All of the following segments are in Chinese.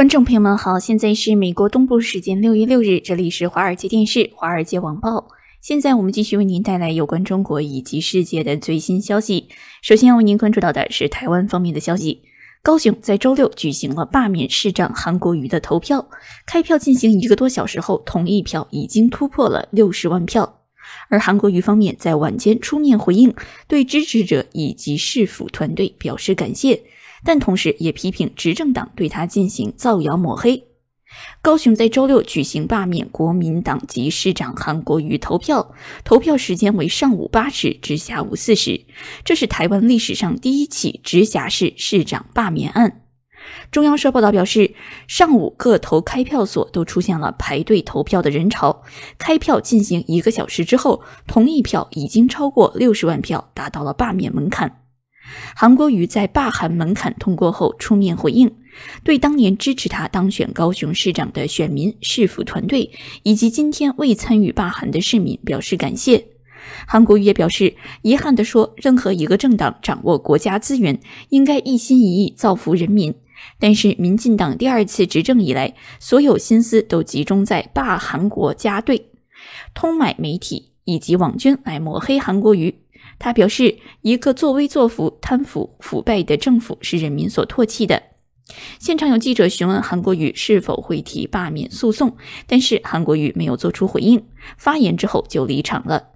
观众朋友们好，现在是美国东部时间六月六日，这里是华尔街电视、华尔街网报。现在我们继续为您带来有关中国以及世界的最新消息。首先要为您关注到的是台湾方面的消息。高雄在周六举行了罢免市长韩国瑜的投票，开票进行一个多小时后，同意票已经突破了六十万票。而韩国瑜方面在晚间出面回应，对支持者以及市府团队表示感谢。但同时也批评执政党对他进行造谣抹黑。高雄在周六举行罢免国民党及市长韩国瑜投票，投票时间为上午八时至下午四时，这是台湾历史上第一起直辖市市长罢免案。中央社报道表示，上午各投开票所都出现了排队投票的人潮，开票进行一个小时之后，同一票已经超过六十万票，达到了罢免门槛。韩国瑜在罢韩门槛通过后出面回应，对当年支持他当选高雄市长的选民市府团队，以及今天未参与罢韩的市民表示感谢。韩国瑜也表示，遗憾地说，任何一个政党掌握国家资源，应该一心一意造福人民，但是民进党第二次执政以来，所有心思都集中在罢韩国家队，通买媒体以及网军来抹黑韩国瑜。他表示，一个作威作福、贪腐腐败的政府是人民所唾弃的。现场有记者询问韩国瑜是否会提罢免诉讼，但是韩国瑜没有做出回应，发言之后就离场了。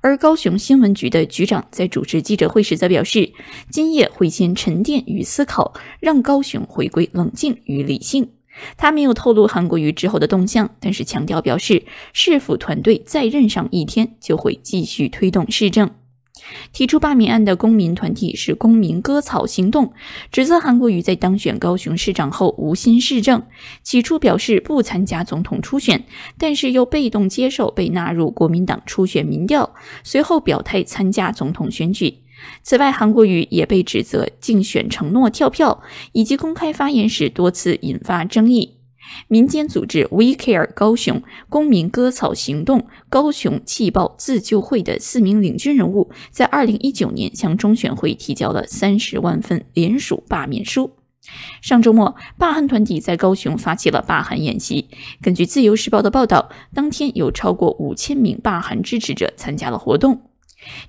而高雄新闻局的局长在主持记者会时则表示，今夜会先沉淀与思考，让高雄回归冷静与理性。他没有透露韩国瑜之后的动向，但是强调表示，市府团队再任上一天就会继续推动市政。提出罢免案的公民团体是公民割草行动，指责韩国瑜在当选高雄市长后无心市政。起初表示不参加总统初选，但是又被动接受被纳入国民党初选民调，随后表态参加总统选举。此外，韩国瑜也被指责竞选承诺跳票，以及公开发言时多次引发争议。民间组织 We Care 高雄公民割草行动、高雄气爆自救会的四名领军人物，在2019年向中选会提交了三十万份联署罢免书。上周末，罢汉团体在高雄发起了罢汉演习。根据《自由时报》的报道，当天有超过五千名罢汉支持者参加了活动。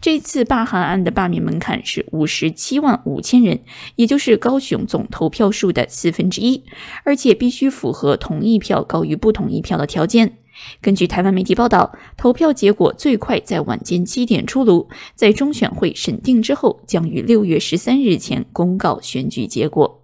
这次罢韩案的罢免门槛是五十七万五千人，也就是高雄总投票数的四分之一，而且必须符合同意票高于不同意票的条件。根据台湾媒体报道，投票结果最快在晚间七点出炉，在中选会审定之后，将于六月十三日前公告选举结果。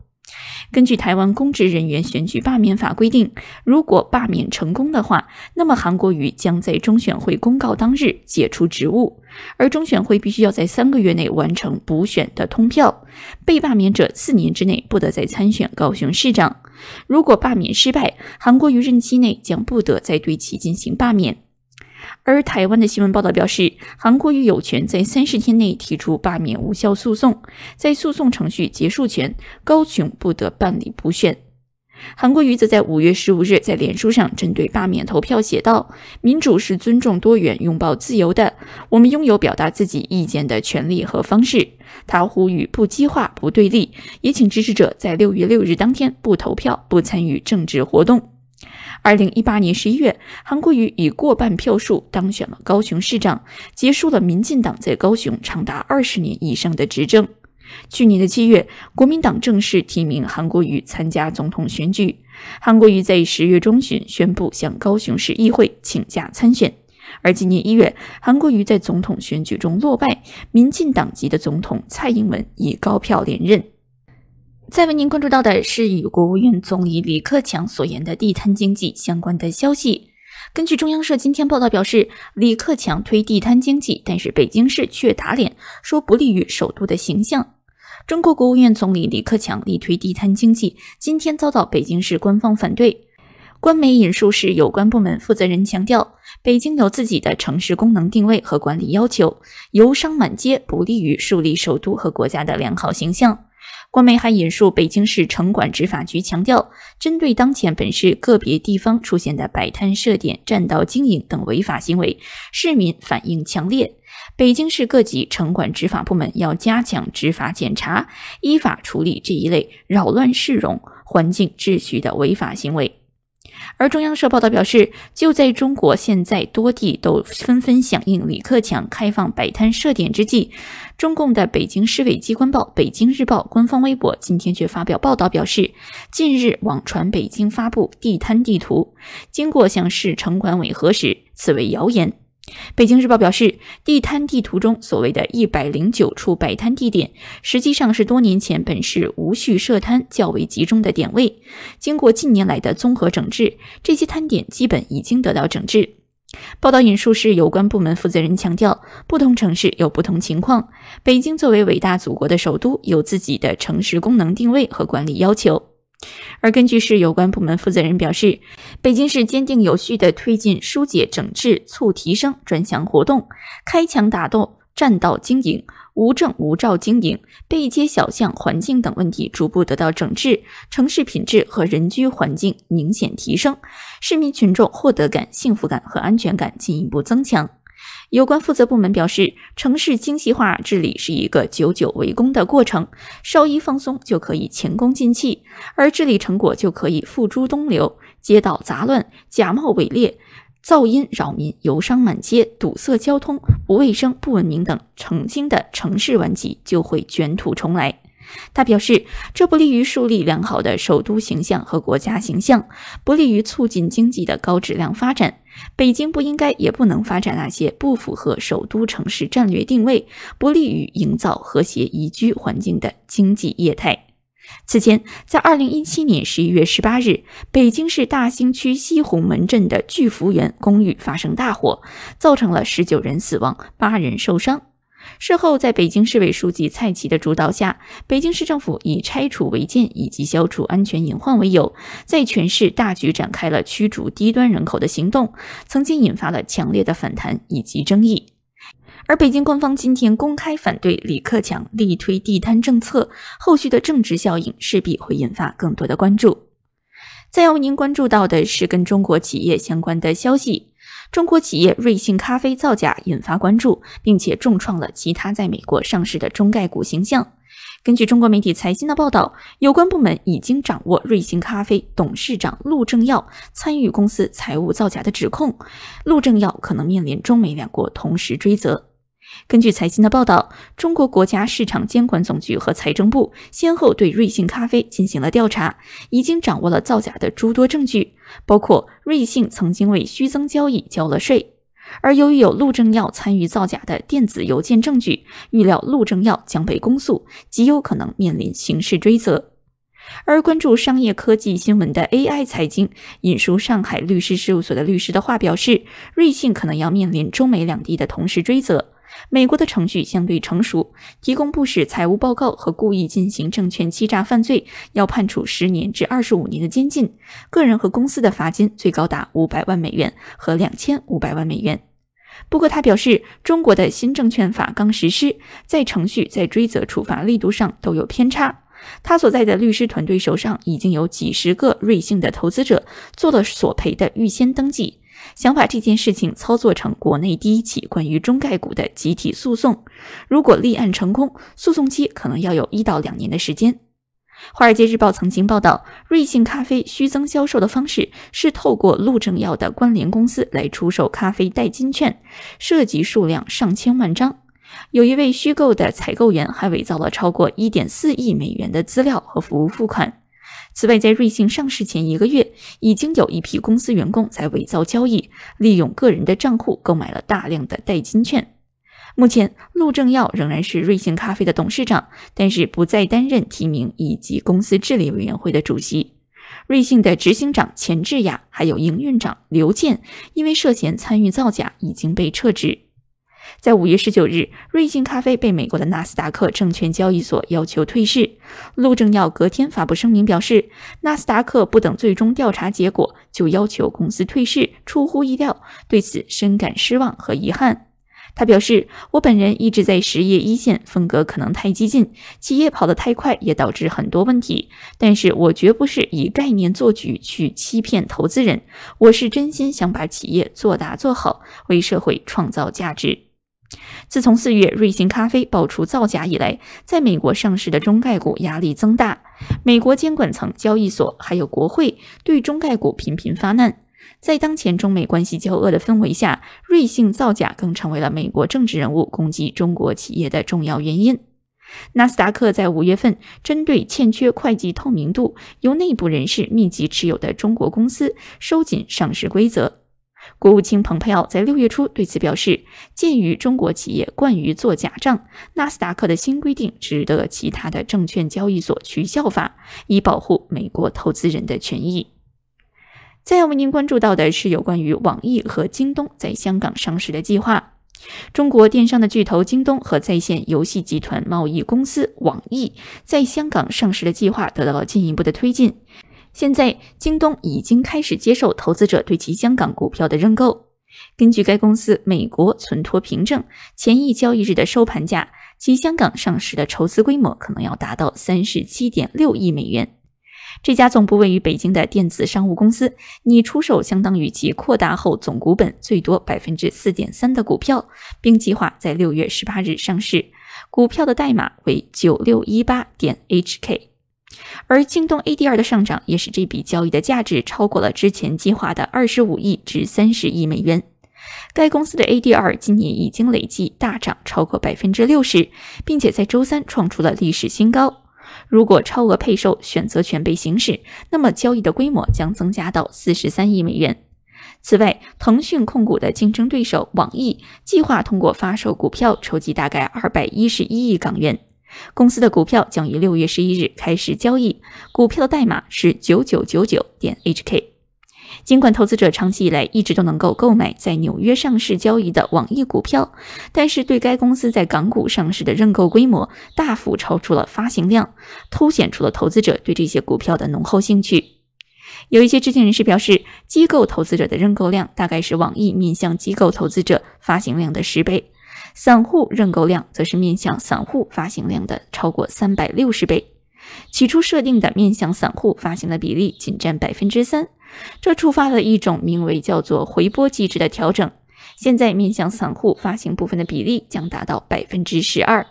根据台湾公职人员选举罢免法规定，如果罢免成功的话，那么韩国瑜将在中选会公告当日解除职务，而中选会必须要在三个月内完成补选的通票。被罢免者四年之内不得再参选高雄市长。如果罢免失败，韩国瑜任期内将不得再对其进行罢免。而台湾的新闻报道表示，韩国瑜有权在三十天内提出罢免无效诉讼，在诉讼程序结束前，高雄不得办理补选。韩国瑜则在五月十五日在脸书上针对罢免投票写道：“民主是尊重多元、拥抱自由的，我们拥有表达自己意见的权利和方式。”他呼吁不激化、不对立，也请支持者在六月六日当天不投票、不参与政治活动。二零一八年十一月，韩国瑜以过半票数当选了高雄市长，结束了民进党在高雄长达二十年以上的执政。去年的七月，国民党正式提名韩国瑜参加总统选举。韩国瑜在十月中旬宣布向高雄市议会请假参选，而今年一月，韩国瑜在总统选举中落败，民进党籍的总统蔡英文以高票连任。再为您关注到的是与国务院总理李克强所言的地摊经济相关的消息。根据中央社今天报道表示，李克强推地摊经济，但是北京市却打脸，说不利于首都的形象。中国国务院总理李克强力推地摊经济，今天遭到北京市官方反对。官媒引述是有关部门负责人强调，北京有自己的城市功能定位和管理要求，游商满街不利于树立首都和国家的良好形象。官媒还引述北京市城管执法局强调，针对当前本市个别地方出现的摆摊设点、占道经营等违法行为，市民反映强烈。北京市各级城管执法部门要加强执法检查，依法处理这一类扰乱市容环境秩序的违法行为。而中央社报道表示，就在中国现在多地都纷纷响应李克强开放摆摊设点之际，中共的北京市委机关报《北京日报》官方微博今天却发表报道表示，近日网传北京发布地摊地图，经过向市城管委核实，此为谣言。北京日报表示，地摊地图中所谓的一百零九处摆摊地点，实际上是多年前本市无序设摊较为集中的点位。经过近年来的综合整治，这些摊点基本已经得到整治。报道引述是有关部门负责人强调，不同城市有不同情况，北京作为伟大祖国的首都，有自己的城市功能定位和管理要求。而根据市有关部门负责人表示，北京市坚定有序地推进疏解整治促提升专项活动，开墙打洞、占道经营、无证无照经营、背街小巷环境等问题逐步得到整治，城市品质和人居环境明显提升，市民群众获得感、幸福感和安全感进一步增强。有关负责部门表示，城市精细化治理是一个久久为功的过程，稍一放松就可以前功尽弃，而治理成果就可以付诸东流。街道杂乱、假冒伪劣、噪音扰民、游商满街、堵塞交通、不卫生、不文明等曾经的城市顽疾就会卷土重来。他表示，这不利于树立良好的首都形象和国家形象，不利于促进经济的高质量发展。北京不应该，也不能发展那些不符合首都城市战略定位、不利于营造和谐宜居环境的经济业态。此前，在二零一七年十一月十八日，北京市大兴区西红门镇的聚福园公寓发生大火，造成了十九人死亡，八人受伤。事后，在北京市委书记蔡奇的主导下，北京市政府以拆除违建以及消除安全隐患为由，在全市大局展开了驱逐低端人口的行动，曾经引发了强烈的反弹以及争议。而北京官方今天公开反对李克强力推地摊政策，后续的政治效应势必会引发更多的关注。再要为您关注到的是跟中国企业相关的消息。中国企业瑞幸咖啡造假引发关注，并且重创了其他在美国上市的中概股形象。根据中国媒体财新的报道，有关部门已经掌握瑞幸咖啡董事长陆正耀参与公司财务造假的指控，陆正耀可能面临中美两国同时追责。根据财新的报道，中国国家市场监管总局和财政部先后对瑞幸咖啡进行了调查，已经掌握了造假的诸多证据。包括瑞幸曾经为虚增交易交了税，而由于有陆正耀参与造假的电子邮件证据，预料陆正耀将被公诉，极有可能面临刑事追责。而关注商业科技新闻的 AI 财经引述上海律师事务所的律师的话表示，瑞幸可能要面临中美两地的同时追责。美国的程序相对成熟，提供不实财务报告和故意进行证券欺诈犯罪，要判处十年至二十五年的监禁，个人和公司的罚金最高达五百万美元和两千五百万美元。不过，他表示，中国的新证券法刚实施，在程序、在追责、处罚力度上都有偏差。他所在的律师团队手上已经有几十个瑞幸的投资者做了索赔的预先登记。想把这件事情操作成国内第一起关于中概股的集体诉讼，如果立案成功，诉讼期可能要有一到两年的时间。《华尔街日报》曾经报道，瑞幸咖啡虚增销售的方式是透过陆正耀的关联公司来出售咖啡代金券，涉及数量上千万张。有一位虚构的采购员还伪造了超过一点四亿美元的资料和服务付款。此外，在瑞幸上市前一个月，已经有一批公司员工在伪造交易，利用个人的账户购买了大量的代金券。目前，陆正耀仍然是瑞幸咖啡的董事长，但是不再担任提名以及公司治理委员会的主席。瑞幸的执行长钱志雅还有营运长刘健，因为涉嫌参与造假，已经被撤职。在五月十九日，瑞幸咖啡被美国的纳斯达克证券交易所要求退市。陆正耀隔天发布声明表示，纳斯达克不等最终调查结果就要求公司退市，出乎意料，对此深感失望和遗憾。他表示：“我本人一直在实业一线，风格可能太激进，企业跑得太快也导致很多问题。但是我绝不是以概念做局去欺骗投资人，我是真心想把企业做大做好，为社会创造价值。”自从四月瑞幸咖啡爆出造假以来，在美国上市的中概股压力增大。美国监管层、交易所还有国会对中概股频频发难。在当前中美关系交恶的氛围下，瑞幸造假更成为了美国政治人物攻击中国企业的重要原因。纳斯达克在五月份针对欠缺会计透明度、由内部人士密集持有的中国公司收紧上市规则。国务卿蓬佩奥在六月初对此表示，鉴于中国企业惯于做假账，纳斯达克的新规定值得其他的证券交易所取效法，以保护美国投资人的权益。再要为您关注到的是，有关于网易和京东在香港上市的计划。中国电商的巨头京东和在线游戏集团贸易公司网易在香港上市的计划得到了进一步的推进。现在，京东已经开始接受投资者对其香港股票的认购。根据该公司美国存托凭证前一交易日的收盘价及香港上市的筹资规模，可能要达到三十七点六亿美元。这家总部位于北京的电子商务公司拟出售相当于其扩大后总股本最多百分之四点三的股票，并计划在六月十八日上市。股票的代码为九六一八点 HK。而京东 ADR 的上涨，也使这笔交易的价值超过了之前计划的25亿至30亿美元。该公司的 ADR 今年已经累计大涨超过60%，并且在周三创出了历史新高。如果超额配售选择权被行使，那么交易的规模将增加到43亿美元。此外，腾讯控股的竞争对手网易计划通过发售股票筹集大概211亿港元。公司的股票将于六月十一日开始交易，股票代码是九九九九点 HK。尽管投资者长期以来一直都能够购买在纽约上市交易的网易股票，但是对该公司在港股上市的认购规模大幅超出了发行量，凸显出了投资者对这些股票的浓厚兴趣。有一些知情人士表示，机构投资者的认购量大概是网易面向机构投资者发行量的十倍。散户认购量则是面向散户发行量的超过三百六十倍。起初设定的面向散户发行的比例仅占百分之三，这触发了一种名为叫做回拨机制的调整。现在面向散户发行部分的比例将达到百分之十二。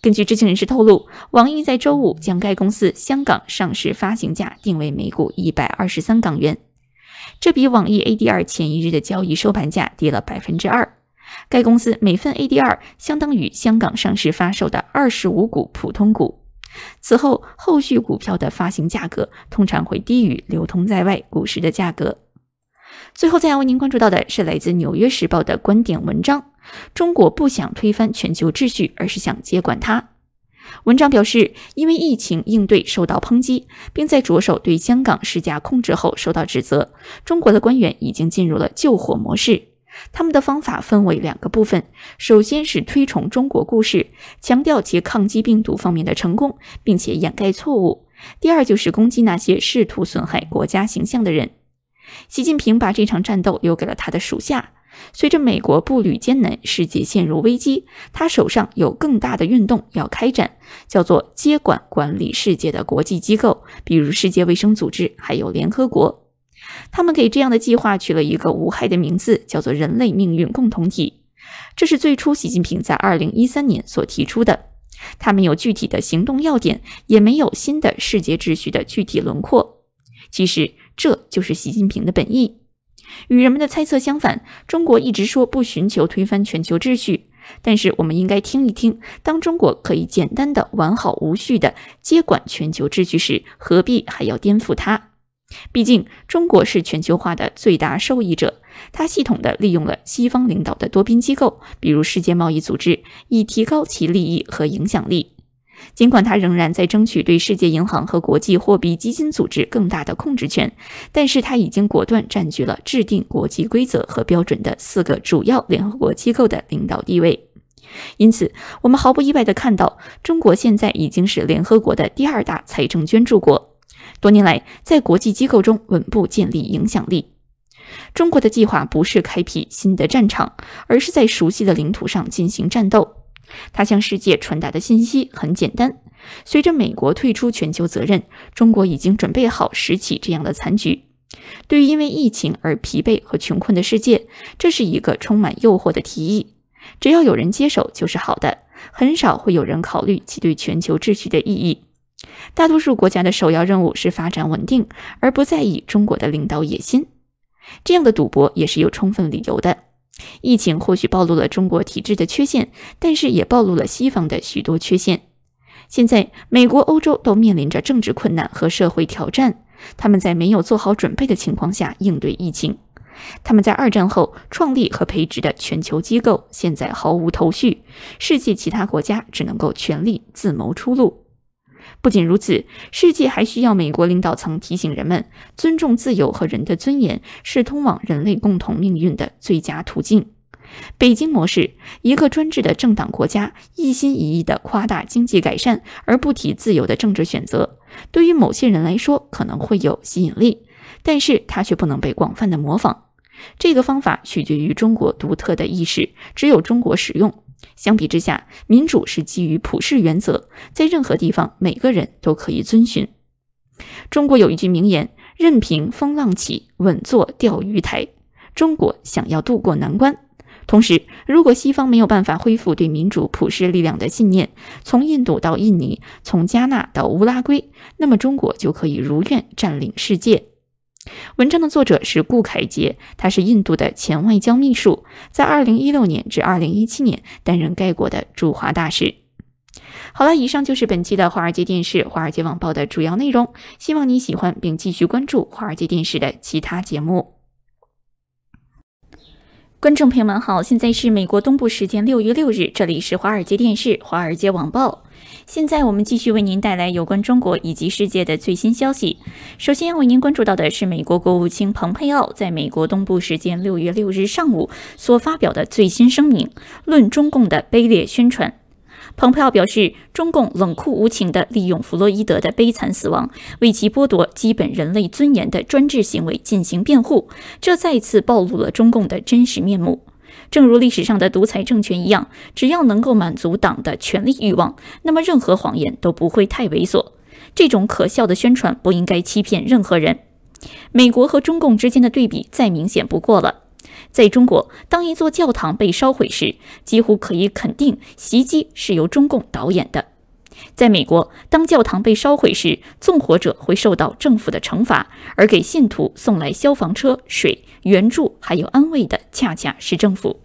根据知情人士透露，网易在周五将该公司香港上市发行价定为每股一百二十三港元，这比网易 ADR 前一日的交易收盘价低了百分之二。该公司每份 ADR 相当于香港上市发售的二十五股普通股。此后，后续股票的发行价格通常会低于流通在外股市的价格。最后，再要为您关注到的是来自《纽约时报》的观点文章：中国不想推翻全球秩序，而是想接管它。文章表示，因为疫情应对受到抨击，并在着手对香港施加控制后受到指责，中国的官员已经进入了救火模式。他们的方法分为两个部分：首先是推崇中国故事，强调其抗击病毒方面的成功，并且掩盖错误；第二就是攻击那些试图损害国家形象的人。习近平把这场战斗留给了他的属下。随着美国步履艰难，世界陷入危机，他手上有更大的运动要开展，叫做接管管理世界的国际机构，比如世界卫生组织，还有联合国。他们给这样的计划取了一个无害的名字，叫做“人类命运共同体”。这是最初习近平在2013年所提出的。他们有具体的行动要点，也没有新的世界秩序的具体轮廓。其实这就是习近平的本意。与人们的猜测相反，中国一直说不寻求推翻全球秩序。但是我们应该听一听，当中国可以简单地完好无序地接管全球秩序时，何必还要颠覆它？毕竟，中国是全球化的最大受益者。它系统地利用了西方领导的多边机构，比如世界贸易组织，以提高其利益和影响力。尽管它仍然在争取对世界银行和国际货币基金组织更大的控制权，但是它已经果断占据了制定国际规则和标准的四个主要联合国机构的领导地位。因此，我们毫不意外地看到，中国现在已经是联合国的第二大财政捐助国。多年来，在国际机构中稳步建立影响力。中国的计划不是开辟新的战场，而是在熟悉的领土上进行战斗。他向世界传达的信息很简单：随着美国退出全球责任，中国已经准备好拾起这样的残局。对于因为疫情而疲惫和穷困的世界，这是一个充满诱惑的提议。只要有人接手就是好的，很少会有人考虑其对全球秩序的意义。大多数国家的首要任务是发展稳定，而不在意中国的领导野心。这样的赌博也是有充分理由的。疫情或许暴露了中国体制的缺陷，但是也暴露了西方的许多缺陷。现在，美国、欧洲都面临着政治困难和社会挑战。他们在没有做好准备的情况下应对疫情。他们在二战后创立和培植的全球机构现在毫无头绪。世界其他国家只能够全力自谋出路。不仅如此，世界还需要美国领导层提醒人们，尊重自由和人的尊严是通往人类共同命运的最佳途径。北京模式，一个专制的政党国家，一心一意地夸大经济改善而不提自由的政治选择，对于某些人来说可能会有吸引力，但是它却不能被广泛的模仿。这个方法取决于中国独特的意识，只有中国使用。相比之下，民主是基于普世原则，在任何地方每个人都可以遵循。中国有一句名言：“任凭风浪起，稳坐钓鱼台。”中国想要渡过难关，同时，如果西方没有办法恢复对民主普世力量的信念，从印度到印尼，从加纳到乌拉圭，那么中国就可以如愿占领世界。文章的作者是顾凯杰，他是印度的前外交秘书，在2016年至2017年担任该国的驻华大使。好了，以上就是本期的华尔街电视、华尔街网报的主要内容，希望你喜欢并继续关注华尔街电视的其他节目。观众朋友们好，现在是美国东部时间6月6日，这里是华尔街电视、华尔街网报。现在我们继续为您带来有关中国以及世界的最新消息。首先为您关注到的是美国国务卿蓬佩奥在美国东部时间六月六日上午所发表的最新声明，论中共的卑劣宣传。蓬佩奥表示，中共冷酷无情地利用弗洛伊德的悲惨死亡为其剥夺基本人类尊严的专制行为进行辩护，这再次暴露了中共的真实面目。正如历史上的独裁政权一样，只要能够满足党的权力欲望，那么任何谎言都不会太猥琐。这种可笑的宣传不应该欺骗任何人。美国和中共之间的对比再明显不过了。在中国，当一座教堂被烧毁时，几乎可以肯定袭击是由中共导演的。在美国，当教堂被烧毁时，纵火者会受到政府的惩罚，而给信徒送来消防车、水援助还有安慰的，恰恰是政府。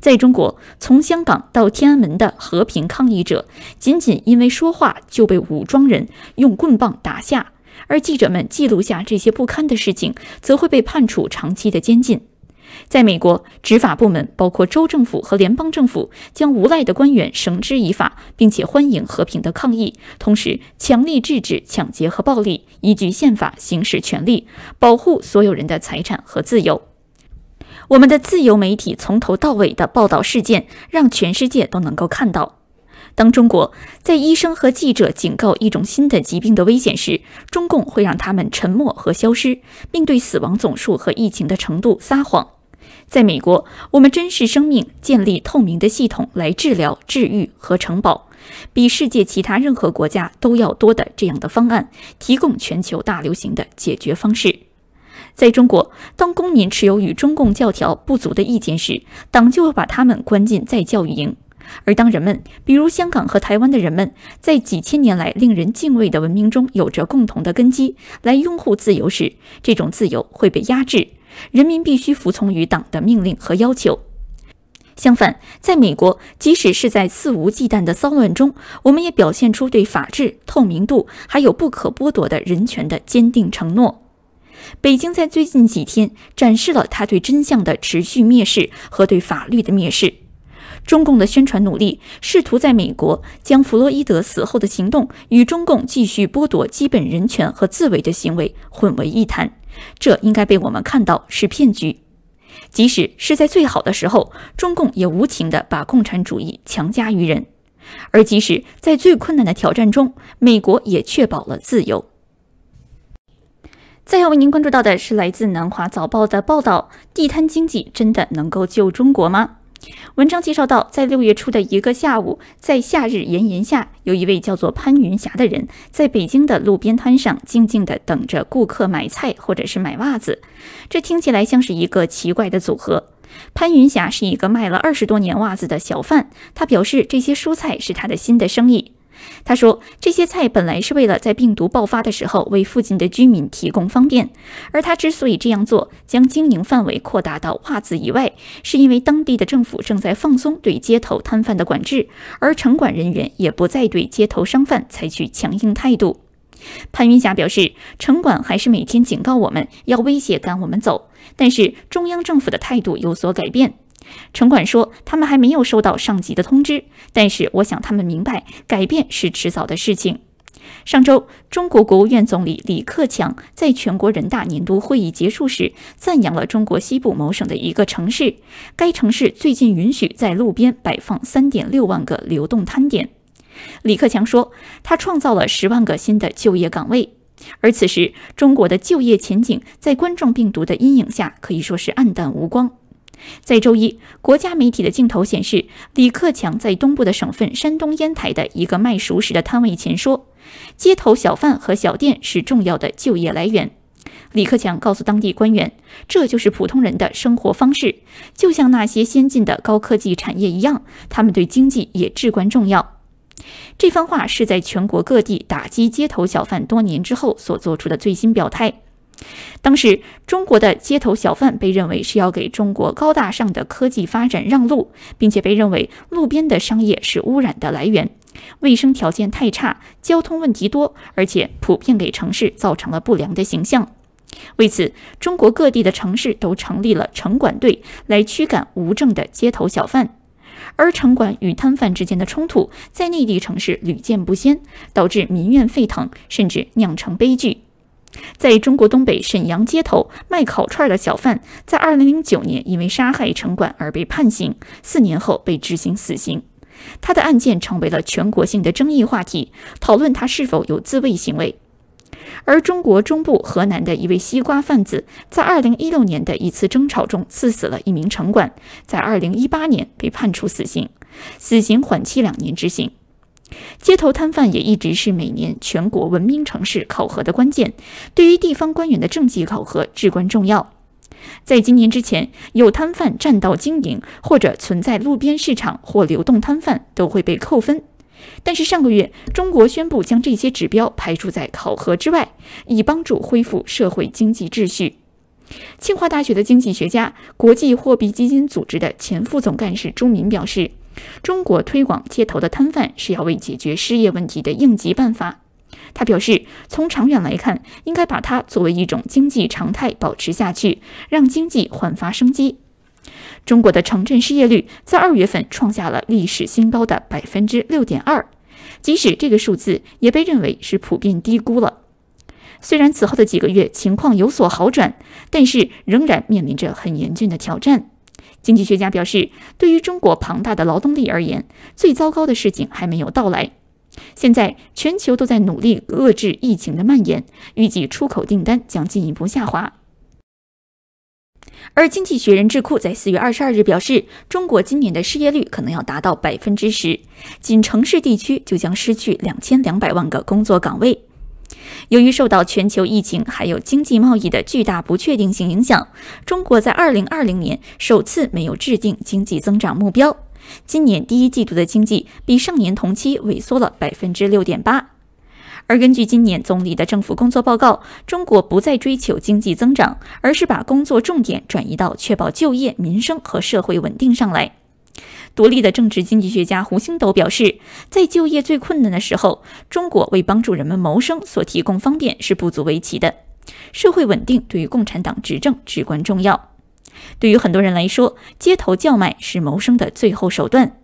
在中国，从香港到天安门的和平抗议者，仅仅因为说话就被武装人用棍棒打下，而记者们记录下这些不堪的事情，则会被判处长期的监禁。在美国，执法部门包括州政府和联邦政府，将无赖的官员绳之以法，并且欢迎和平的抗议，同时强力制止抢劫和暴力，依据宪法行使权利，保护所有人的财产和自由。我们的自由媒体从头到尾的报道事件，让全世界都能够看到。当中国在医生和记者警告一种新的疾病的危险时，中共会让他们沉默和消失，并对死亡总数和疫情的程度撒谎。在美国，我们珍视生命，建立透明的系统来治疗、治愈和承保，比世界其他任何国家都要多的这样的方案，提供全球大流行的解决方式。在中国，当公民持有与中共教条不足的意见时，党就会把他们关进再教育营；而当人们，比如香港和台湾的人们，在几千年来令人敬畏的文明中有着共同的根基来拥护自由时，这种自由会被压制。人民必须服从于党的命令和要求。相反，在美国，即使是在肆无忌惮的骚乱中，我们也表现出对法治、透明度还有不可剥夺的人权的坚定承诺。北京在最近几天展示了他对真相的持续蔑视和对法律的蔑视。中共的宣传努力试图在美国将弗洛伊德死后的行动与中共继续剥夺基本人权和自卫的行为混为一谈。这应该被我们看到是骗局，即使是在最好的时候，中共也无情地把共产主义强加于人；而即使在最困难的挑战中，美国也确保了自由。再要为您关注到的是来自《南华早报》的报道：地摊经济真的能够救中国吗？文章介绍到，在六月初的一个下午，在夏日炎炎下，有一位叫做潘云霞的人，在北京的路边摊上静静的等着顾客买菜或者是买袜子。这听起来像是一个奇怪的组合。潘云霞是一个卖了二十多年袜子的小贩，他表示这些蔬菜是他的新的生意。他说：“这些菜本来是为了在病毒爆发的时候为附近的居民提供方便，而他之所以这样做，将经营范围扩大到袜子以外，是因为当地的政府正在放松对街头摊贩的管制，而城管人员也不再对街头商贩采取强硬态度。”潘云霞表示：“城管还是每天警告我们，要威胁赶我们走，但是中央政府的态度有所改变。”城管说，他们还没有收到上级的通知，但是我想他们明白，改变是迟早的事情。上周，中国国务院总理李克强在全国人大年度会议结束时，赞扬了中国西部某省的一个城市。该城市最近允许在路边摆放3.6万个流动摊点。李克强说，他创造了10万个新的就业岗位。而此时，中国的就业前景在冠状病毒的阴影下可以说是黯淡无光。在周一，国家媒体的镜头显示，李克强在东部的省份山东烟台的一个卖熟食的摊位前说：“街头小贩和小店是重要的就业来源。”李克强告诉当地官员：“这就是普通人的生活方式，就像那些先进的高科技产业一样，他们对经济也至关重要。”这番话是在全国各地打击街头小贩多年之后所做出的最新表态。当时，中国的街头小贩被认为是要给中国高大上的科技发展让路，并且被认为路边的商业是污染的来源，卫生条件太差，交通问题多，而且普遍给城市造成了不良的形象。为此，中国各地的城市都成立了城管队来驱赶无证的街头小贩，而城管与摊贩之间的冲突在内地城市屡见不鲜，导致民怨沸腾，甚至酿成悲剧。在中国东北沈阳街头卖烤串的小贩，在2009年因为杀害城管而被判刑，四年后被执行死刑。他的案件成为了全国性的争议话题，讨论他是否有自卫行为。而中国中部河南的一位西瓜贩子，在2016年的一次争吵中刺死了一名城管，在2018年被判处死刑，死刑缓期两年执行。街头摊贩也一直是每年全国文明城市考核的关键，对于地方官员的政绩考核至关重要。在今年之前，有摊贩占道经营或者存在路边市场或流动摊贩，都会被扣分。但是上个月，中国宣布将这些指标排除在考核之外，以帮助恢复社会经济秩序。清华大学的经济学家、国际货币基金组织的前副总干事朱敏表示。中国推广街头的摊贩是要为解决失业问题的应急办法。他表示，从长远来看，应该把它作为一种经济常态保持下去，让经济焕发生机。中国的城镇失业率在二月份创下了历史新高的百分之六点二，即使这个数字也被认为是普遍低估了。虽然此后的几个月情况有所好转，但是仍然面临着很严峻的挑战。经济学家表示，对于中国庞大的劳动力而言，最糟糕的事情还没有到来。现在，全球都在努力遏制疫情的蔓延，预计出口订单将进一步下滑。而《经济学人》智库在四月二十二日表示，中国今年的失业率可能要达到百分之十，仅城市地区就将失去两千两百万个工作岗位。由于受到全球疫情还有经济贸易的巨大不确定性影响，中国在2020年首次没有制定经济增长目标。今年第一季度的经济比上年同期萎缩了6.8%。而根据今年总理的政府工作报告，中国不再追求经济增长，而是把工作重点转移到确保就业、民生和社会稳定上来。独立的政治经济学家胡星斗表示，在就业最困难的时候，中国为帮助人们谋生所提供方便是不足为奇的。社会稳定对于共产党执政至关重要。对于很多人来说，街头叫卖是谋生的最后手段。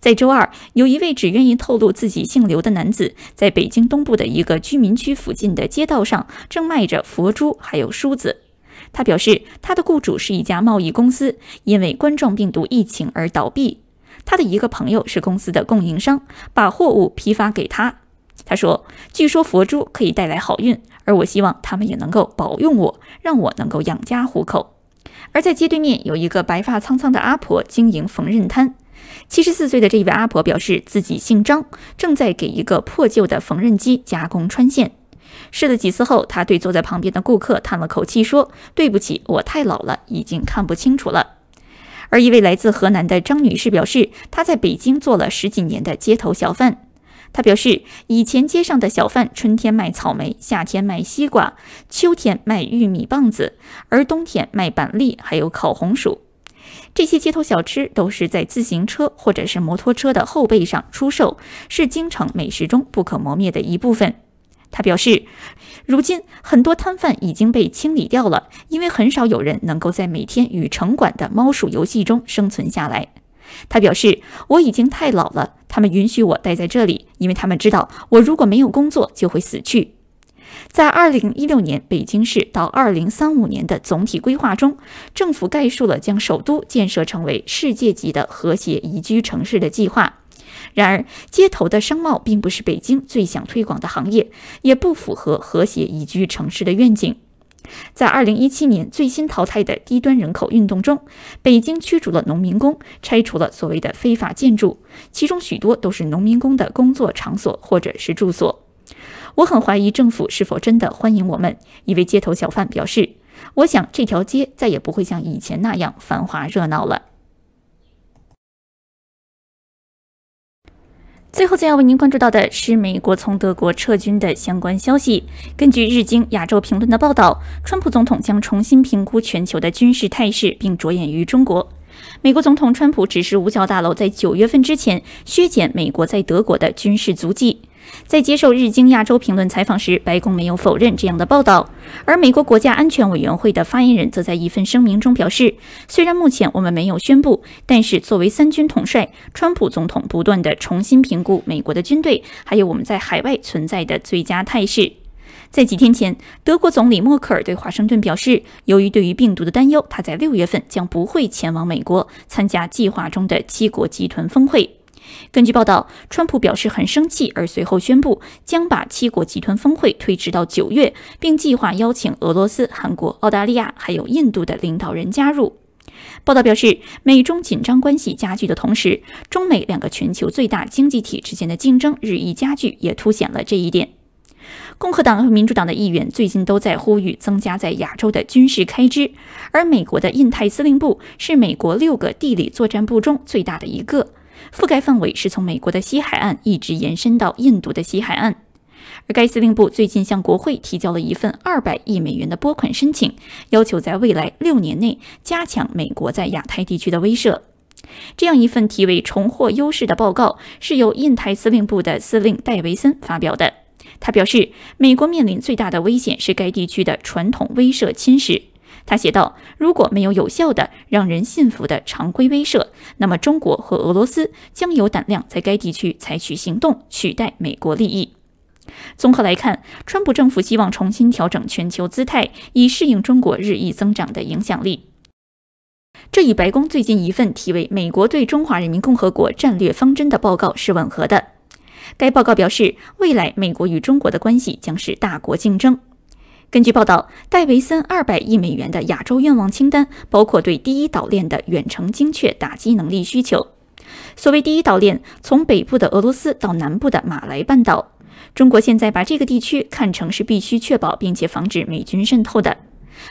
在周二，有一位只愿意透露自己姓刘的男子，在北京东部的一个居民区附近的街道上，正卖着佛珠还有梳子。他表示，他的雇主是一家贸易公司，因为冠状病毒疫情而倒闭。他的一个朋友是公司的供应商，把货物批发给他。他说：“据说佛珠可以带来好运，而我希望他们也能够保佑我，让我能够养家糊口。”而在街对面，有一个白发苍苍的阿婆经营缝纫摊。七十四岁的这位阿婆表示自己姓张，正在给一个破旧的缝纫机加工穿线。试了几次后，他对坐在旁边的顾客叹了口气说：“对不起，我太老了，已经看不清楚了。”而一位来自河南的张女士表示，她在北京做了十几年的街头小贩。她表示，以前街上的小贩春天卖草莓，夏天卖西瓜，秋天卖玉米棒子，而冬天卖板栗还有烤红薯。这些街头小吃都是在自行车或者是摩托车的后背上出售，是京城美食中不可磨灭的一部分。她表示。如今，很多摊贩已经被清理掉了，因为很少有人能够在每天与城管的猫鼠游戏中生存下来。他表示：“我已经太老了，他们允许我待在这里，因为他们知道我如果没有工作就会死去。”在2016年北京市到2035年的总体规划中，政府概述了将首都建设成为世界级的和谐宜居城市的计划。然而，街头的商贸并不是北京最想推广的行业，也不符合和谐宜居城市的愿景。在2017年最新淘汰的低端人口运动中，北京驱逐了农民工，拆除了所谓的非法建筑，其中许多都是农民工的工作场所或者是住所。我很怀疑政府是否真的欢迎我们，一位街头小贩表示：“我想这条街再也不会像以前那样繁华热闹了。”最后，再要为您关注到的是美国从德国撤军的相关消息。根据《日经亚洲评论》的报道，川普总统将重新评估全球的军事态势，并着眼于中国。美国总统川普指示五角大楼在九月份之前削减美国在德国的军事足迹。在接受《日经亚洲评论》采访时，白宫没有否认这样的报道。而美国国家安全委员会的发言人则在一份声明中表示：“虽然目前我们没有宣布，但是作为三军统帅，川普总统不断地重新评估美国的军队，还有我们在海外存在的最佳态势。”在几天前，德国总理默克尔对华盛顿表示：“由于对于病毒的担忧，他在六月份将不会前往美国参加计划中的七国集团峰会。”根据报道，川普表示很生气，而随后宣布将把七国集团峰会推迟到九月，并计划邀请俄罗斯、韩国、澳大利亚还有印度的领导人加入。报道表示，美中紧张关系加剧的同时，中美两个全球最大经济体之间的竞争日益加剧，也凸显了这一点。共和党和民主党的议员最近都在呼吁增加在亚洲的军事开支，而美国的印太司令部是美国六个地理作战部中最大的一个。覆盖范围是从美国的西海岸一直延伸到印度的西海岸，而该司令部最近向国会提交了一份200亿美元的拨款申请，要求在未来六年内加强美国在亚太地区的威慑。这样一份题为“重获优势”的报告是由印太司令部的司令戴维森发表的。他表示，美国面临最大的危险是该地区的传统威慑侵蚀。他写道：“如果没有有效的、让人信服的常规威慑，那么中国和俄罗斯将有胆量在该地区采取行动，取代美国利益。”综合来看，川普政府希望重新调整全球姿态，以适应中国日益增长的影响力。这与白宫最近一份题为《美国对中华人民共和国战略方针》的报告是吻合的。该报告表示，未来美国与中国的关系将是大国竞争。根据报道，戴维森二百亿美元的亚洲愿望清单包括对第一岛链的远程精确打击能力需求。所谓第一岛链，从北部的俄罗斯到南部的马来半岛，中国现在把这个地区看成是必须确保并且防止美军渗透的。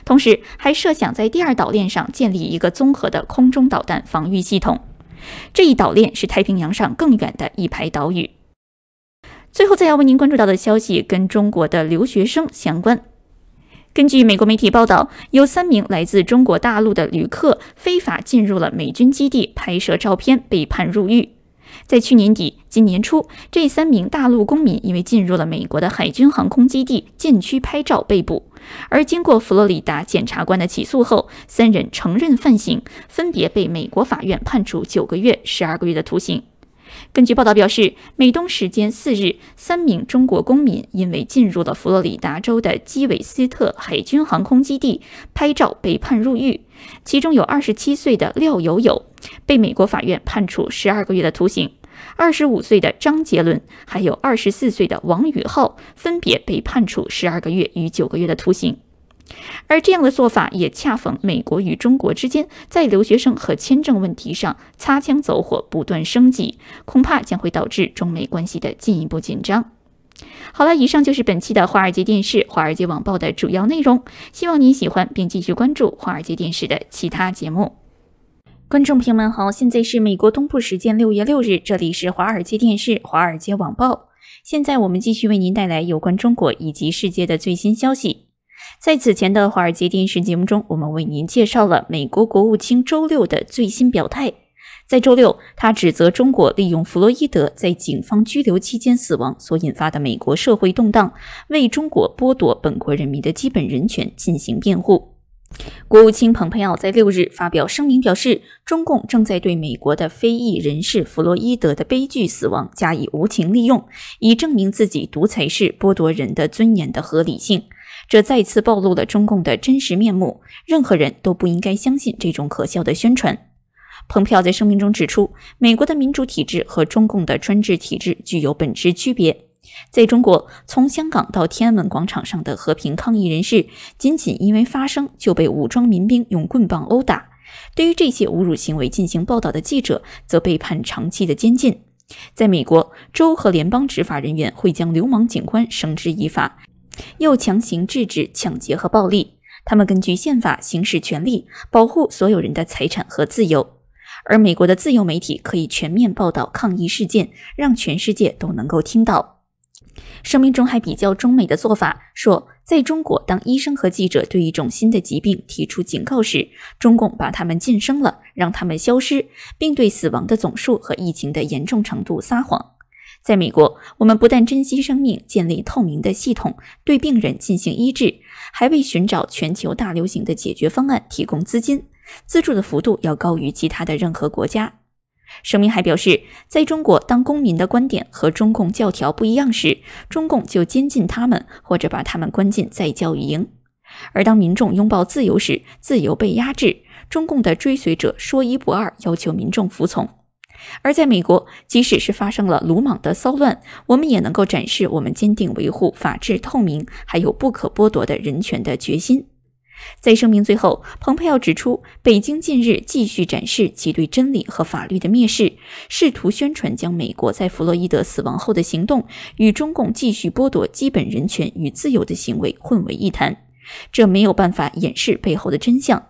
同时，还设想在第二岛链上建立一个综合的空中导弹防御系统。这一岛链是太平洋上更远的一排岛屿。最后，再要为您关注到的消息跟中国的留学生相关。根据美国媒体报道，有三名来自中国大陆的旅客非法进入了美军基地拍摄照片，被判入狱。在去年底、今年初，这三名大陆公民因为进入了美国的海军航空基地禁区拍照被捕。而经过佛罗里达检察官的起诉后，三人承认犯行，分别被美国法院判处九个月、十二个月的徒刑。根据报道表示，美东时间四日，三名中国公民因为进入了佛罗里达州的基韦斯特海军航空基地拍照被判入狱，其中有二十七岁的廖友友被美国法院判处十二个月的徒刑，二十五岁的张杰伦还有二十四岁的王宇浩分别被判处十二个月与九个月的徒刑。而这样的做法也恰逢美国与中国之间在留学生和签证问题上擦枪走火不断升级，恐怕将会导致中美关系的进一步紧张。好了，以上就是本期的华尔街电视、华尔街网报的主要内容，希望您喜欢，并继续关注华尔街电视的其他节目。观众朋友们好，现在是美国东部时间六月六日，这里是华尔街电视、华尔街网报。现在我们继续为您带来有关中国以及世界的最新消息。在此前的华尔街电视节目中，我们为您介绍了美国国务卿周六的最新表态。在周六，他指责中国利用弗洛伊德在警方拘留期间死亡所引发的美国社会动荡，为中国剥夺本国人民的基本人权进行辩护。国务卿蓬佩奥在六日发表声明表示，中共正在对美国的非裔人士弗洛伊德的悲剧死亡加以无情利用，以证明自己独裁式剥夺人的尊严的合理性。这再次暴露了中共的真实面目，任何人都不应该相信这种可笑的宣传。彭票在声明中指出，美国的民主体制和中共的专制体制具有本质区别。在中国，从香港到天安门广场上的和平抗议人士，仅仅因为发声就被武装民兵用棍棒殴打；对于这些侮辱行为进行报道的记者，则被判长期的监禁。在美国，州和联邦执法人员会将流氓警官绳之以法。又强行制止抢劫和暴力，他们根据宪法行使权利，保护所有人的财产和自由。而美国的自由媒体可以全面报道抗议事件，让全世界都能够听到。声明中还比较中美的做法，说在中国，当医生和记者对一种新的疾病提出警告时，中共把他们晋升了，让他们消失，并对死亡的总数和疫情的严重程度撒谎。在美国，我们不但珍惜生命，建立透明的系统对病人进行医治，还为寻找全球大流行的解决方案提供资金，资助的幅度要高于其他的任何国家。声明还表示，在中国，当公民的观点和中共教条不一样时，中共就监禁他们或者把他们关进再教育营；而当民众拥抱自由时，自由被压制。中共的追随者说一不二，要求民众服从。而在美国，即使是发生了鲁莽的骚乱，我们也能够展示我们坚定维护法治、透明，还有不可剥夺的人权的决心。在声明最后，蓬佩奥指出，北京近日继续展示其对真理和法律的蔑视，试图宣传将美国在弗洛伊德死亡后的行动与中共继续剥夺基本人权与自由的行为混为一谈，这没有办法掩饰背后的真相。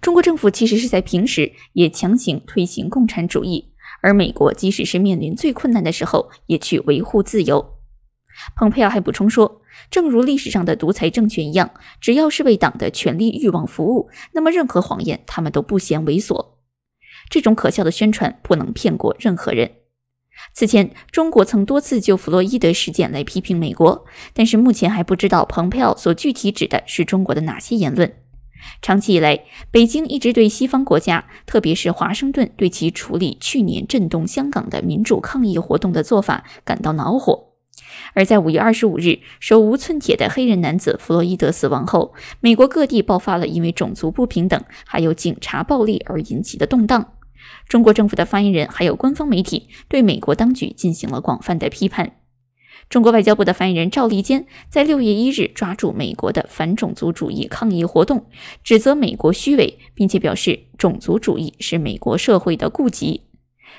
中国政府其实是在平时也强行推行共产主义。而美国即使是面临最困难的时候，也去维护自由。蓬佩奥还补充说，正如历史上的独裁政权一样，只要是为党的权力欲望服务，那么任何谎言他们都不嫌猥琐。这种可笑的宣传不能骗过任何人。此前，中国曾多次就弗洛伊德事件来批评美国，但是目前还不知道蓬佩奥所具体指的是中国的哪些言论。长期以来，北京一直对西方国家，特别是华盛顿，对其处理去年震动香港的民主抗议活动的做法感到恼火。而在五月二十五日，手无寸铁的黑人男子弗洛伊德死亡后，美国各地爆发了因为种族不平等还有警察暴力而引起的动荡。中国政府的发言人还有官方媒体对美国当局进行了广泛的批判。中国外交部的发言人赵立坚在六月一日抓住美国的反种族主义抗议活动，指责美国虚伪，并且表示种族主义是美国社会的痼疾。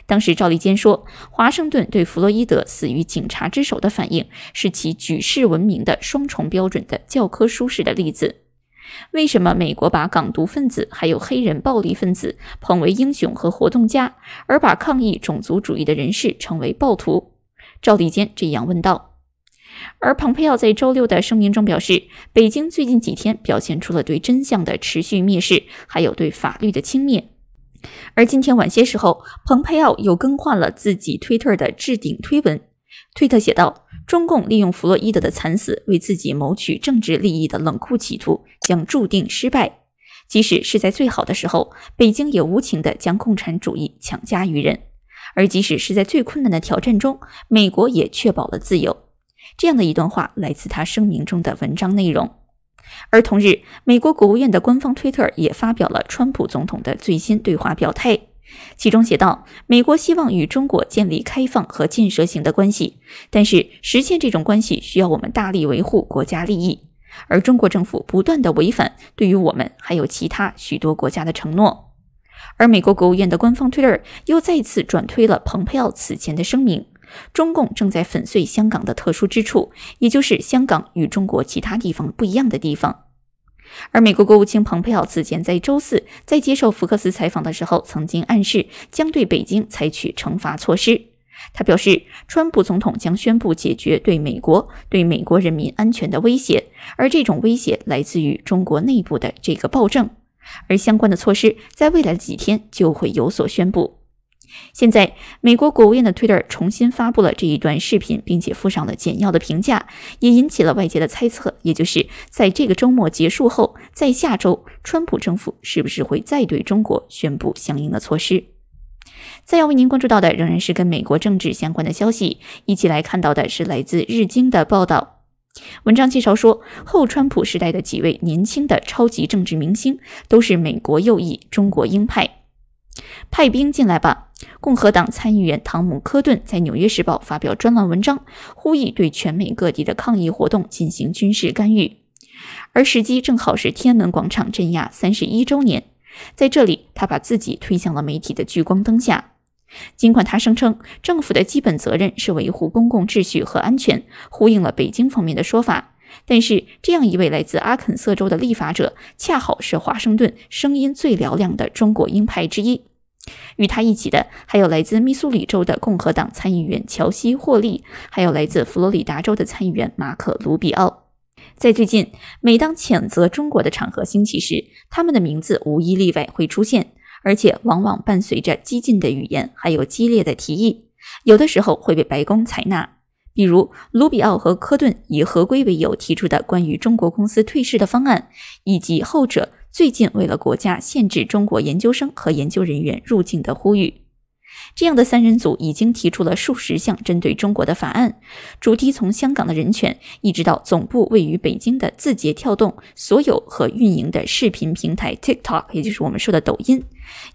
当时，赵立坚说，华盛顿对弗洛伊德死于警察之手的反应是其举世闻名的双重标准的教科书式的例子。为什么美国把港独分子还有黑人暴力分子捧为英雄和活动家，而把抗议种族主义的人士称为暴徒？赵立坚这样问道。而蓬佩奥在周六的声明中表示，北京最近几天表现出了对真相的持续蔑视，还有对法律的轻蔑。而今天晚些时候，蓬佩奥又更换了自己推特的置顶推文，推特写道：“中共利用弗洛伊德的惨死为自己谋取政治利益的冷酷企图将注定失败。即使是在最好的时候，北京也无情地将共产主义强加于人。”而即使是在最困难的挑战中，美国也确保了自由。这样的一段话来自他声明中的文章内容。而同日，美国国务院的官方推特也发表了川普总统的最新对话表态，其中写道：“美国希望与中国建立开放和建设性的关系，但是实现这种关系需要我们大力维护国家利益。而中国政府不断的违反对于我们还有其他许多国家的承诺。”而美国国务院的官方推特又再次转推了蓬佩奥此前的声明：“中共正在粉碎香港的特殊之处，也就是香港与中国其他地方不一样的地方。”而美国国务卿蓬佩奥此前在周四在接受福克斯采访的时候，曾经暗示将对北京采取惩罚措施。他表示，川普总统将宣布解决对美国、对美国人民安全的威胁，而这种威胁来自于中国内部的这个暴政。而相关的措施在未来的几天就会有所宣布。现在，美国国务院的推特重新发布了这一段视频，并且附上了简要的评价，也引起了外界的猜测，也就是在这个周末结束后，在下周，川普政府是不是会再对中国宣布相应的措施？再要为您关注到的仍然是跟美国政治相关的消息，一起来看到的是来自日经的报道。文章介绍说，后川普时代的几位年轻的超级政治明星都是美国右翼中国鹰派。派兵进来吧！共和党参议员汤姆·科顿在《纽约时报》发表专栏文章，呼吁对全美各地的抗议活动进行军事干预，而时机正好是天安门广场镇压三十一周年。在这里，他把自己推向了媒体的聚光灯下。尽管他声称政府的基本责任是维护公共秩序和安全，呼应了北京方面的说法，但是这样一位来自阿肯色州的立法者，恰好是华盛顿声音最嘹亮的中国鹰派之一。与他一起的还有来自密苏里州的共和党参议员乔西·霍利，还有来自佛罗里达州的参议员马可·卢比奥。在最近，每当谴责中国的场合兴起时，他们的名字无一例外会出现。而且往往伴随着激进的语言，还有激烈的提议，有的时候会被白宫采纳，比如卢比奥和科顿以合规为由提出的关于中国公司退市的方案，以及后者最近为了国家限制中国研究生和研究人员入境的呼吁。这样的三人组已经提出了数十项针对中国的法案，主题从香港的人权，一直到总部位于北京的字节跳动所有和运营的视频平台 TikTok，也就是我们说的抖音。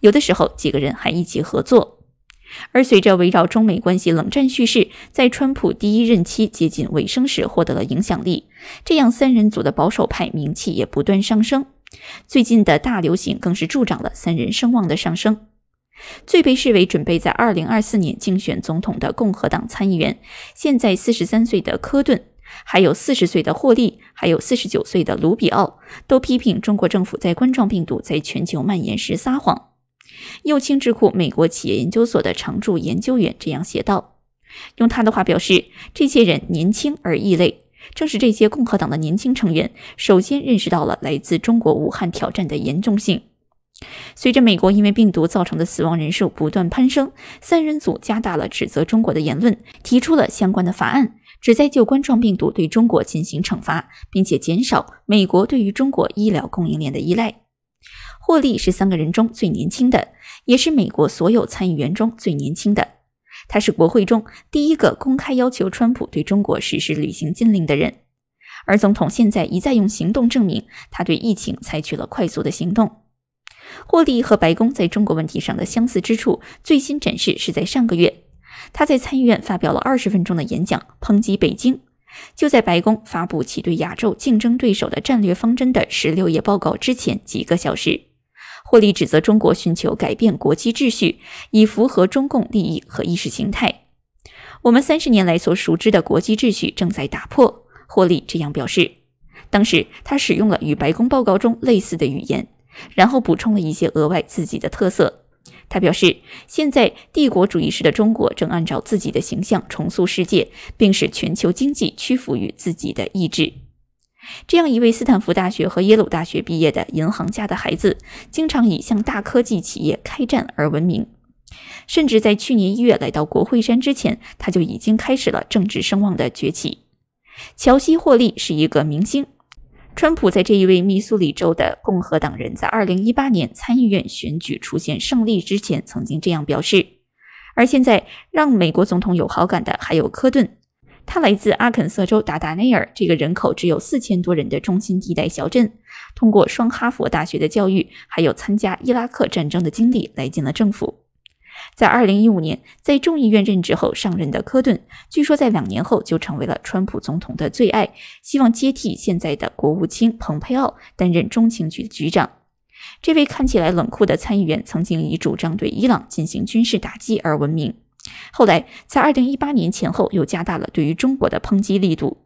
有的时候几个人还一起合作。而随着围绕中美关系冷战叙事在川普第一任期接近尾声时获得了影响力，这样三人组的保守派名气也不断上升。最近的大流行更是助长了三人声望的上升。最被视为准备在2024年竞选总统的共和党参议员，现在43岁的科顿，还有40岁的霍利，还有49岁的卢比奥，都批评中国政府在冠状病毒在全球蔓延时撒谎。右倾智库美国企业研究所的常驻研究员这样写道：“用他的话表示，这些人年轻而异类，正是这些共和党的年轻成员首先认识到了来自中国武汉挑战的严重性。”随着美国因为病毒造成的死亡人数不断攀升，三人组加大了指责中国的言论，提出了相关的法案，旨在就冠状病毒对中国进行惩罚，并且减少美国对于中国医疗供应链的依赖。霍利是三个人中最年轻的，也是美国所有参议员中最年轻的。他是国会中第一个公开要求川普对中国实施旅行禁令的人，而总统现在一再用行动证明他对疫情采取了快速的行动。霍利和白宫在中国问题上的相似之处，最新展示是在上个月，他在参议院发表了二十分钟的演讲，抨击北京。就在白宫发布其对亚洲竞争对手的战略方针的十六页报告之前几个小时，霍利指责中国寻求改变国际秩序，以符合中共利益和意识形态。我们三十年来所熟知的国际秩序正在打破，霍利这样表示。当时他使用了与白宫报告中类似的语言。然后补充了一些额外自己的特色。他表示，现在帝国主义式的中国正按照自己的形象重塑世界，并使全球经济屈服于自己的意志。这样一位斯坦福大学和耶鲁大学毕业的银行家的孩子，经常以向大科技企业开战而闻名。甚至在去年一月来到国会山之前，他就已经开始了政治声望的崛起。乔西·霍利是一个明星。川普在这一位密苏里州的共和党人在2018年参议院选举出现胜利之前，曾经这样表示。而现在，让美国总统有好感的还有科顿，他来自阿肯色州达达内尔这个人口只有四千多人的中心地带小镇，通过双哈佛大学的教育，还有参加伊拉克战争的经历，来进了政府。在二零一五年在众议院任职后上任的科顿，据说在两年后就成为了川普总统的最爱，希望接替现在的国务卿蓬佩奥担任中情局局长。这位看起来冷酷的参议员，曾经以主张对伊朗进行军事打击而闻名，后来在二零一八年前后又加大了对于中国的抨击力度。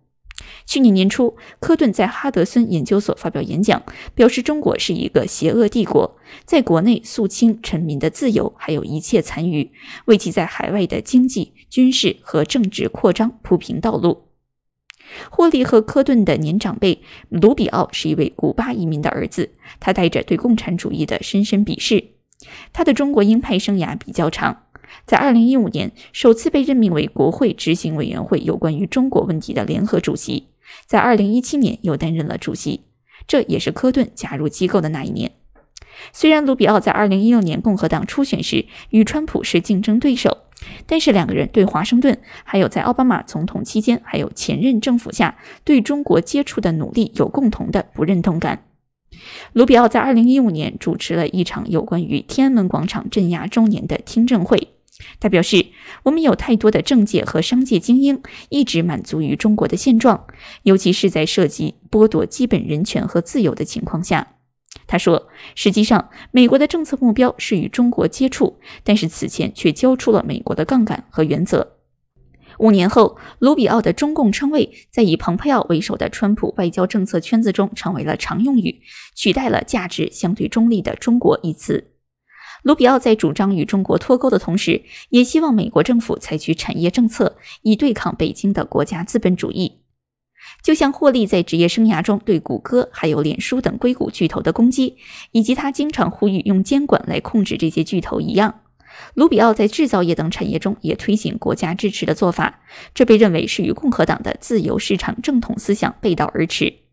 去年年初，科顿在哈德森研究所发表演讲，表示中国是一个邪恶帝国，在国内肃清臣民的自由，还有一切残余，为其在海外的经济、军事和政治扩张铺平道路。霍利和科顿的年长辈卢比奥是一位古巴移民的儿子，他带着对共产主义的深深鄙视，他的中国鹰派生涯比较长。在二零一五年首次被任命为国会执行委员会有关于中国问题的联合主席，在二零一七年又担任了主席，这也是科顿加入机构的那一年。虽然卢比奥在二零一六年共和党初选时与川普是竞争对手，但是两个人对华盛顿还有在奥巴马总统期间还有前任政府下对中国接触的努力有共同的不认同感。卢比奥在二零一五年主持了一场有关于天安门广场镇压周年的听证会。他表示，我们有太多的政界和商界精英一直满足于中国的现状，尤其是在涉及剥夺基本人权和自由的情况下。他说，实际上，美国的政策目标是与中国接触，但是此前却交出了美国的杠杆和原则。五年后，卢比奥的“中共”称谓在以蓬佩奥为首的川普外交政策圈子中成为了常用语，取代了价值相对中立的“中国”一词。卢比奥在主张与中国脱钩的同时，也希望美国政府采取产业政策，以对抗北京的国家资本主义。就像霍利在职业生涯中对谷歌、还有脸书等硅谷巨头的攻击，以及他经常呼吁用监管来控制这些巨头一样，卢比奥在制造业等产业中也推行国家支持的做法，这被认为是与共和党的自由市场正统思想背道而驰。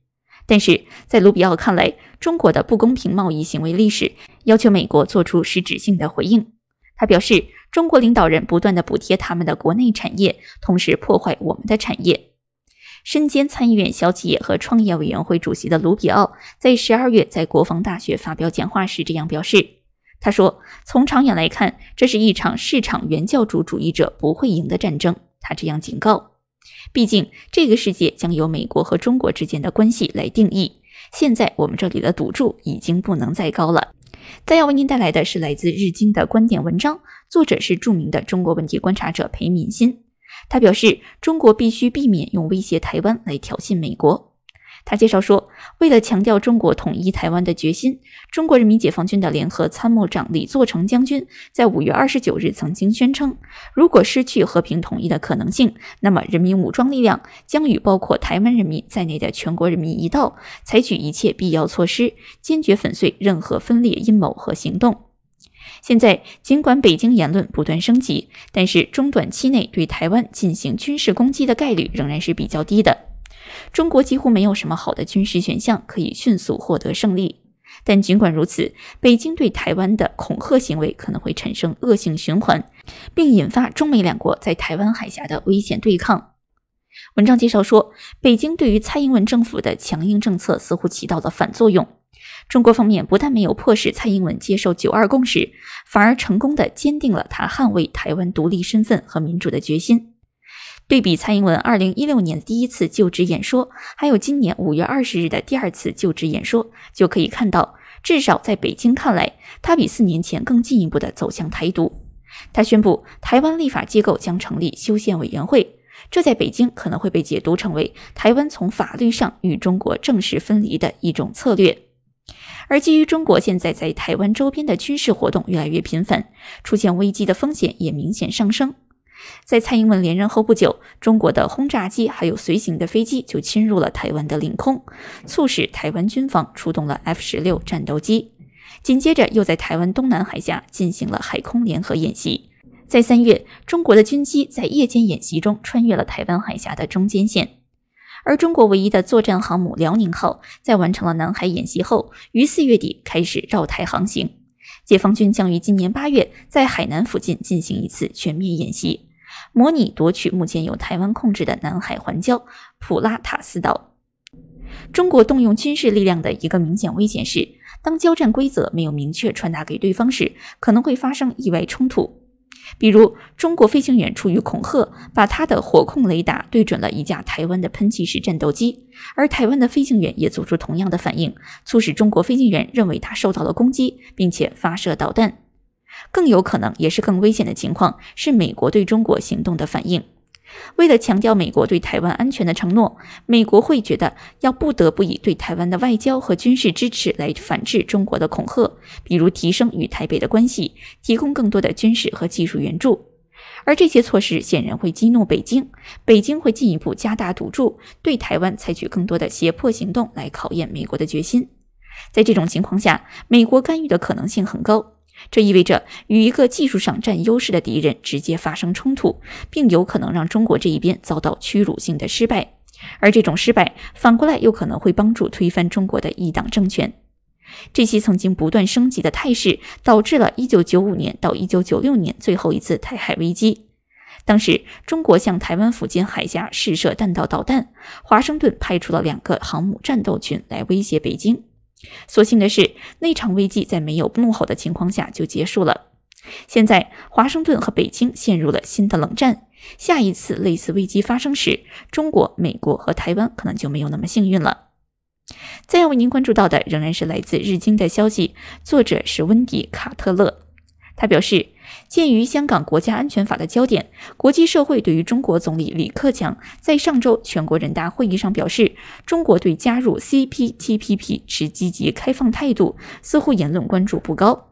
但是在卢比奥看来，中国的不公平贸易行为历史要求美国做出实质性的回应。他表示，中国领导人不断的补贴他们的国内产业，同时破坏我们的产业。身兼参议院小企业和创业委员会主席的卢比奥，在十二月在国防大学发表讲话时这样表示。他说：“从长远来看，这是一场市场原教主主义者不会赢的战争。”他这样警告。毕竟，这个世界将由美国和中国之间的关系来定义。现在，我们这里的赌注已经不能再高了。再要为您带来的是来自日经的观点文章，作者是著名的中国问题观察者裴敏欣。他表示，中国必须避免用威胁台湾来挑衅美国。他介绍说，为了强调中国统一台湾的决心，中国人民解放军的联合参谋长李作成将军在五月二十九日曾经宣称，如果失去和平统一的可能性，那么人民武装力量将与包括台湾人民在内的全国人民一道，采取一切必要措施，坚决粉碎任何分裂阴谋和行动。现在，尽管北京言论不断升级，但是中短期内对台湾进行军事攻击的概率仍然是比较低的。中国几乎没有什么好的军事选项可以迅速获得胜利，但尽管如此，北京对台湾的恐吓行为可能会产生恶性循环，并引发中美两国在台湾海峡的危险对抗。文章介绍说，北京对于蔡英文政府的强硬政策似乎起到了反作用。中国方面不但没有迫使蔡英文接受“九二共识”，反而成功的坚定了他捍卫台湾独立身份和民主的决心。对比蔡英文2016年第一次就职演说，还有今年5月20日的第二次就职演说，就可以看到，至少在北京看来，他比四年前更进一步的走向台独。他宣布，台湾立法机构将成立修宪委员会，这在北京可能会被解读成为台湾从法律上与中国正式分离的一种策略。而基于中国现在在台湾周边的军事活动越来越频繁，出现危机的风险也明显上升。在蔡英文连任后不久，中国的轰炸机还有随行的飞机就侵入了台湾的领空，促使台湾军方出动了 F 十六战斗机。紧接着又在台湾东南海峡进行了海空联合演习。在三月，中国的军机在夜间演习中穿越了台湾海峡的中间线，而中国唯一的作战航母辽宁号在完成了南海演习后，于四月底开始绕台航行。解放军将于今年八月在海南附近进行一次全面演习。模拟夺取目前由台湾控制的南海环礁普拉塔斯岛。中国动用军事力量的一个明显危险是，当交战规则没有明确传达给对方时，可能会发生意外冲突。比如，中国飞行员出于恐吓，把他的火控雷达对准了一架台湾的喷气式战斗机，而台湾的飞行员也做出同样的反应，促使中国飞行员认为他受到了攻击，并且发射导弹。更有可能，也是更危险的情况，是美国对中国行动的反应。为了强调美国对台湾安全的承诺，美国会觉得要不得不以对台湾的外交和军事支持来反制中国的恐吓，比如提升与台北的关系，提供更多的军事和技术援助。而这些措施显然会激怒北京，北京会进一步加大赌注，对台湾采取更多的胁迫行动来考验美国的决心。在这种情况下，美国干预的可能性很高。这意味着与一个技术上占优势的敌人直接发生冲突，并有可能让中国这一边遭到屈辱性的失败，而这种失败反过来又可能会帮助推翻中国的一党政权。这些曾经不断升级的态势，导致了1995年到1996年最后一次台海危机。当时，中国向台湾附近海峡试射弹道导弹，华盛顿派出了两个航母战斗群来威胁北京。所幸的是，那场危机在没有怒吼的情况下就结束了。现在，华盛顿和北京陷入了新的冷战。下一次类似危机发生时，中国、美国和台湾可能就没有那么幸运了。再要为您关注到的仍然是来自《日经》的消息，作者是温迪·卡特勒。他表示。鉴于香港国家安全法的焦点，国际社会对于中国总理李克强在上周全国人大会议上表示，中国对加入 C P T P P 持积极开放态度，似乎言论关注不高。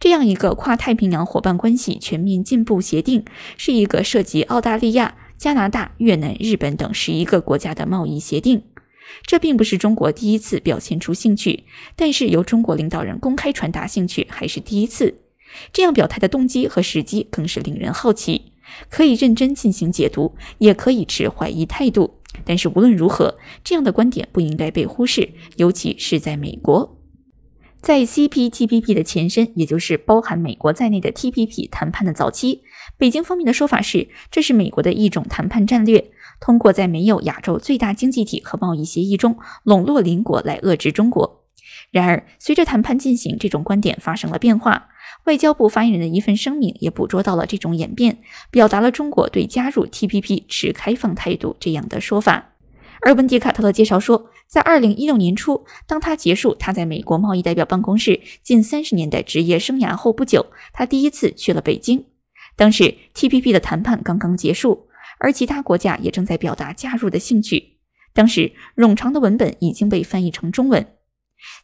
这样一个跨太平洋伙伴关系全面进步协定，是一个涉及澳大利亚、加拿大、越南、日本等十一个国家的贸易协定。这并不是中国第一次表现出兴趣，但是由中国领导人公开传达兴趣还是第一次。这样表态的动机和时机更是令人好奇，可以认真进行解读，也可以持怀疑态度。但是无论如何，这样的观点不应该被忽视，尤其是在美国。在 CPTPP 的前身，也就是包含美国在内的 TPP 谈判的早期，北京方面的说法是，这是美国的一种谈判战略，通过在没有亚洲最大经济体和贸易协议中笼络邻国来遏制中国。然而，随着谈判进行，这种观点发生了变化。外交部发言人的一份声明也捕捉到了这种演变，表达了中国对加入 TPP 持开放态度这样的说法。而温迪·卡特勒介绍说，在2016年初，当他结束他在美国贸易代表办公室近三十年的职业生涯后不久，他第一次去了北京。当时 TPP 的谈判刚刚结束，而其他国家也正在表达加入的兴趣。当时冗长的文本已经被翻译成中文，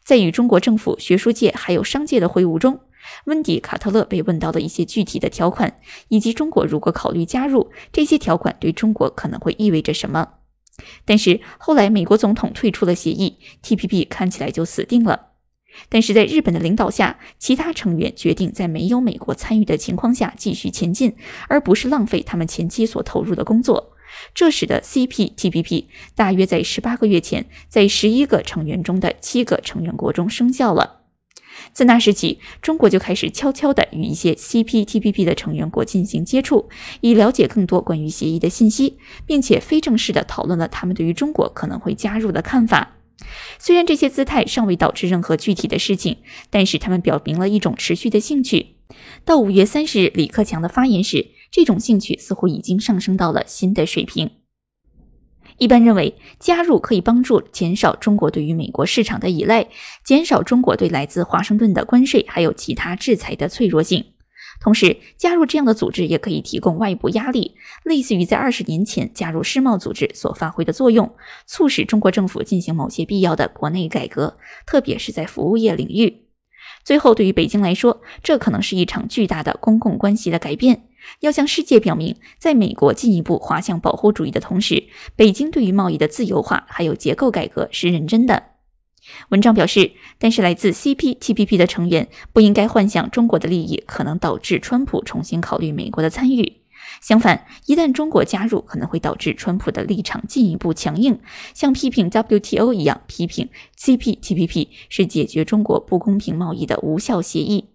在与中国政府、学术界还有商界的会晤中。温迪·卡特勒被问到的一些具体的条款，以及中国如果考虑加入这些条款，对中国可能会意味着什么。但是后来美国总统退出了协议，TPP 看起来就死定了。但是在日本的领导下，其他成员决定在没有美国参与的情况下继续前进，而不是浪费他们前期所投入的工作。这使得 CP TPP 大约在十八个月前，在十一个成员中的七个成员国中生效了。自那时起，中国就开始悄悄地与一些 CPTPP 的成员国进行接触，以了解更多关于协议的信息，并且非正式地讨论了他们对于中国可能会加入的看法。虽然这些姿态尚未导致任何具体的事情，但是他们表明了一种持续的兴趣。到五月三十日李克强的发言时，这种兴趣似乎已经上升到了新的水平。一般认为，加入可以帮助减少中国对于美国市场的依赖，减少中国对来自华盛顿的关税还有其他制裁的脆弱性。同时，加入这样的组织也可以提供外部压力，类似于在二十年前加入世贸组织所发挥的作用，促使中国政府进行某些必要的国内改革，特别是在服务业领域。最后，对于北京来说，这可能是一场巨大的公共关系的改变，要向世界表明，在美国进一步滑向保护主义的同时，北京对于贸易的自由化还有结构改革是认真的。文章表示，但是来自 CPTPP 的成员不应该幻想中国的利益可能导致川普重新考虑美国的参与。相反，一旦中国加入，可能会导致川普的立场进一步强硬，像批评 WTO 一样批评 CPTPP 是解决中国不公平贸易的无效协议。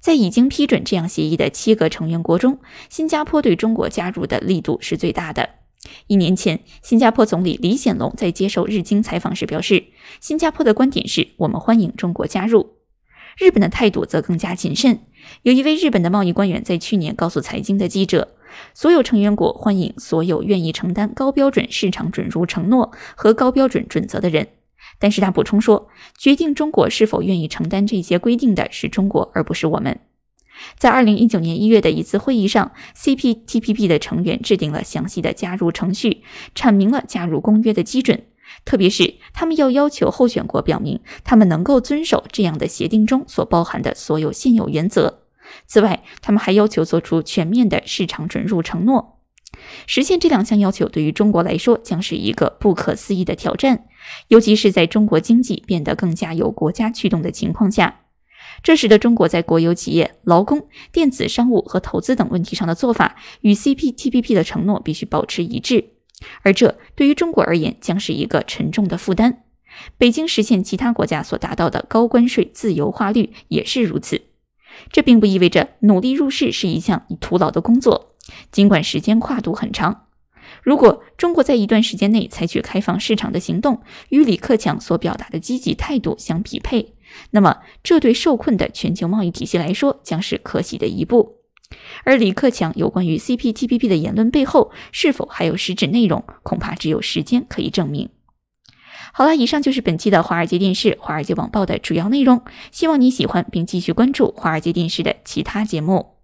在已经批准这样协议的七个成员国中，新加坡对中国加入的力度是最大的。一年前，新加坡总理李显龙在接受日经采访时表示，新加坡的观点是我们欢迎中国加入。日本的态度则更加谨慎。有一位日本的贸易官员在去年告诉财经的记者：“所有成员国欢迎所有愿意承担高标准市场准入承诺和高标准准则的人。”但是他补充说：“决定中国是否愿意承担这些规定的是中国，而不是我们。”在2019年1月的一次会议上，CPTPP 的成员制定了详细的加入程序，阐明了加入公约的基准。特别是，他们要要求候选国表明他们能够遵守这样的协定中所包含的所有现有原则。此外，他们还要求做出全面的市场准入承诺。实现这两项要求对于中国来说将是一个不可思议的挑战，尤其是在中国经济变得更加由国家驱动的情况下。这使得中国在国有企业、劳工、电子商务和投资等问题上的做法与 CPTPP 的承诺必须保持一致。而这对于中国而言将是一个沉重的负担。北京实现其他国家所达到的高关税自由化率也是如此。这并不意味着努力入市是一项徒劳的工作，尽管时间跨度很长。如果中国在一段时间内采取开放市场的行动，与李克强所表达的积极态度相匹配，那么这对受困的全球贸易体系来说将是可喜的一步。而李克强有关于 CPTPP 的言论背后是否还有实质内容，恐怕只有时间可以证明。好了，以上就是本期的华尔街电视、华尔街网报的主要内容，希望你喜欢并继续关注华尔街电视的其他节目。